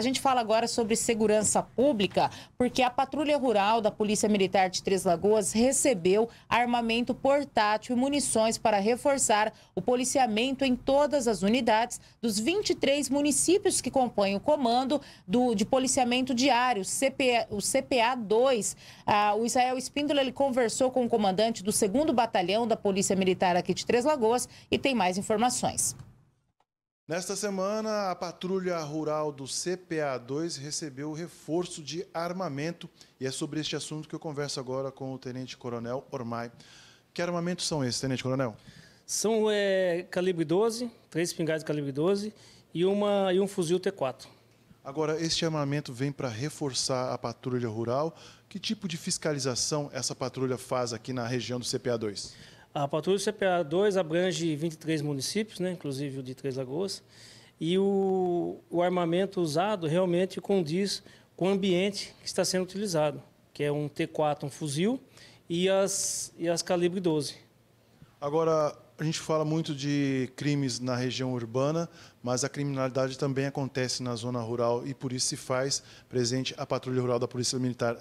A gente fala agora sobre segurança pública, porque a patrulha rural da Polícia Militar de Três Lagoas recebeu armamento portátil e munições para reforçar o policiamento em todas as unidades dos 23 municípios que compõem o comando do, de policiamento diário, CPA, o CPA 2. Ah, o Israel Espíndola ele conversou com o comandante do 2 Batalhão da Polícia Militar aqui de Três Lagoas e tem mais informações. Nesta semana, a patrulha rural do CPA2 recebeu reforço de armamento e é sobre este assunto que eu converso agora com o Tenente Coronel Ormai. Que armamentos são esses, Tenente Coronel? São é, calibre 12, três pingados de calibre 12 e, uma, e um fuzil T4. Agora, este armamento vem para reforçar a patrulha rural. Que tipo de fiscalização essa patrulha faz aqui na região do CPA2? A patrulha do CPA 2 abrange 23 municípios, né, inclusive o de Três Lagoas, e o, o armamento usado realmente condiz com o ambiente que está sendo utilizado, que é um T4, um fuzil, e as, e as calibre 12. Agora, a gente fala muito de crimes na região urbana, mas a criminalidade também acontece na zona rural e por isso se faz presente a Patrulha Rural da Polícia Militar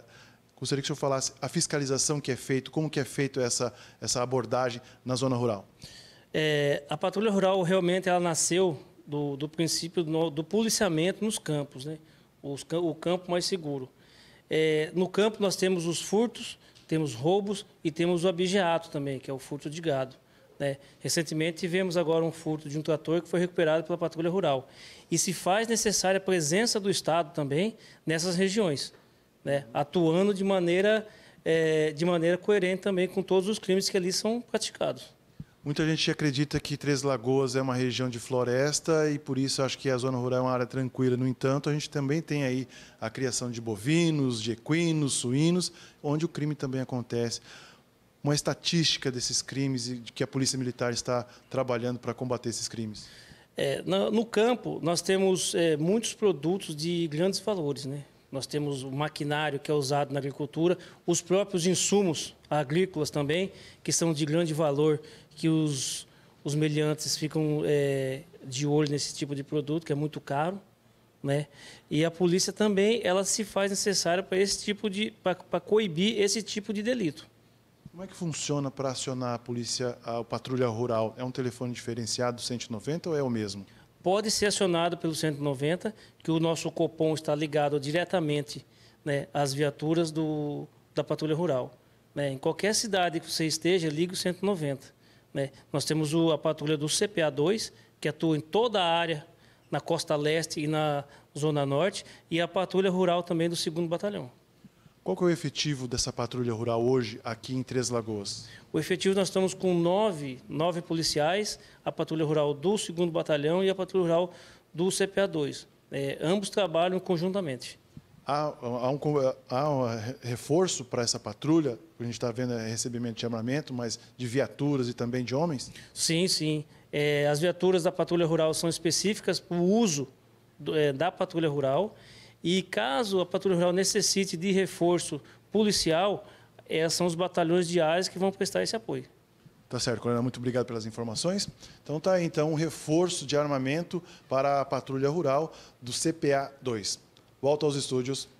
Gostaria que o senhor falasse a fiscalização que é feita, como que é feita essa, essa abordagem na zona rural. É, a patrulha rural realmente ela nasceu do, do princípio do, do, policiamento nos campos, né? Os, o campo mais seguro. É, no campo nós temos os furtos, temos roubos e temos o abigeato também, que é o furto de gado. Né? Recentemente tivemos agora um furto de um trator que foi recuperado pela patrulha rural. E se faz necessária a presença do Estado também nessas regiões né? atuando de maneira, é, de maneira coerente também com todos os crimes que ali são praticados. Muita gente acredita que Três Lagoas é uma região de floresta e por isso acho que a zona rural é uma área tranquila. No entanto, a gente também tem aí a criação de bovinos, de equinos, suínos, onde o crime também acontece. Uma estatística desses crimes e que a Polícia Militar está trabalhando para combater esses crimes. É, no, campo, nós temos é, muitos produtos de grandes valores, né? nós temos o maquinário que é usado na agricultura, os próprios insumos agrícolas também, que são de grande valor, que os, os meliantes ficam é, de olho nesse tipo de produto, que é muito caro. Né? E a polícia também ela se faz necessária para esse tipo de para coibir esse tipo de delito. Como é que funciona para acionar a polícia, a patrulha rural? É um telefone diferenciado 190 ou é o mesmo? pode ser acionado pelo 190, que o nosso Copom está ligado diretamente né, às viaturas do, da Patrulha Rural. Né? Em qualquer cidade que você esteja, ligue o 190. Né? Nós temos o, a patrulha do CPA2, que atua em toda a área, na costa leste e na zona norte, e a patrulha rural também do 2 Batalhão. Qual é o efetivo dessa patrulha rural hoje aqui em Três Lagoas? O efetivo nós estamos com nove, nove policiais, a patrulha rural do 2 Batalhão e a patrulha rural do CPA2. É, ambos trabalham conjuntamente. Há, há, um, há um, reforço para essa patrulha? A gente está vendo é recebimento de armamento, mas de viaturas e também de homens? Sim, sim. É, as viaturas da patrulha rural são específicas para o uso do, é, da patrulha rural e caso a Patrulha Rural necessite de reforço policial, é, são os batalhões diários que vão prestar esse apoio. Tá certo, Coronel, muito obrigado pelas informações. Então tá aí, então, um reforço de armamento para a Patrulha Rural do CPA 2. Volto aos estúdios.